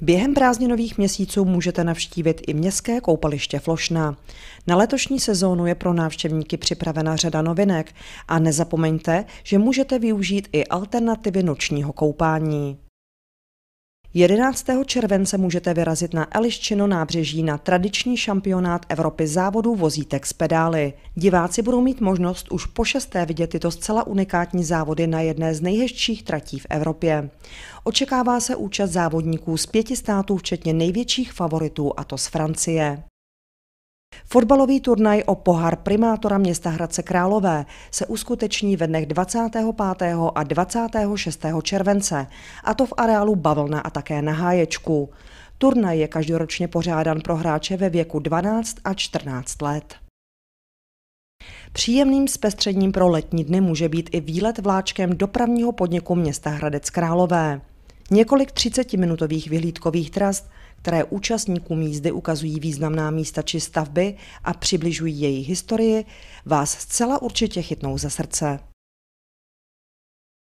Během prázdninových měsíců můžete navštívit i městské koupaliště Flošná. Na letošní sezónu je pro návštěvníky připravena řada novinek a nezapomeňte, že můžete využít i alternativy nočního koupání. 11. července můžete vyrazit na Eliščino nábřeží na tradiční šampionát Evropy závodů vozítek z pedály. Diváci budou mít možnost už po šesté vidět tyto zcela unikátní závody na jedné z nejhezčích tratí v Evropě. Očekává se účast závodníků z pěti států, včetně největších favoritů, a to z Francie. Fotbalový turnaj o pohár primátora města Hradce Králové se uskuteční ve dnech 25. a 26. července, a to v areálu Bavlna a také na Háječku. Turnaj je každoročně pořádan pro hráče ve věku 12 a 14 let. Příjemným zpestřením pro letní dny může být i výlet vláčkem dopravního podniku města Hradec Králové. Několik 30-minutových vyhlídkových trast, které účastníkům jízdy ukazují významná místa či stavby a přibližují její historii, vás zcela určitě chytnou za srdce.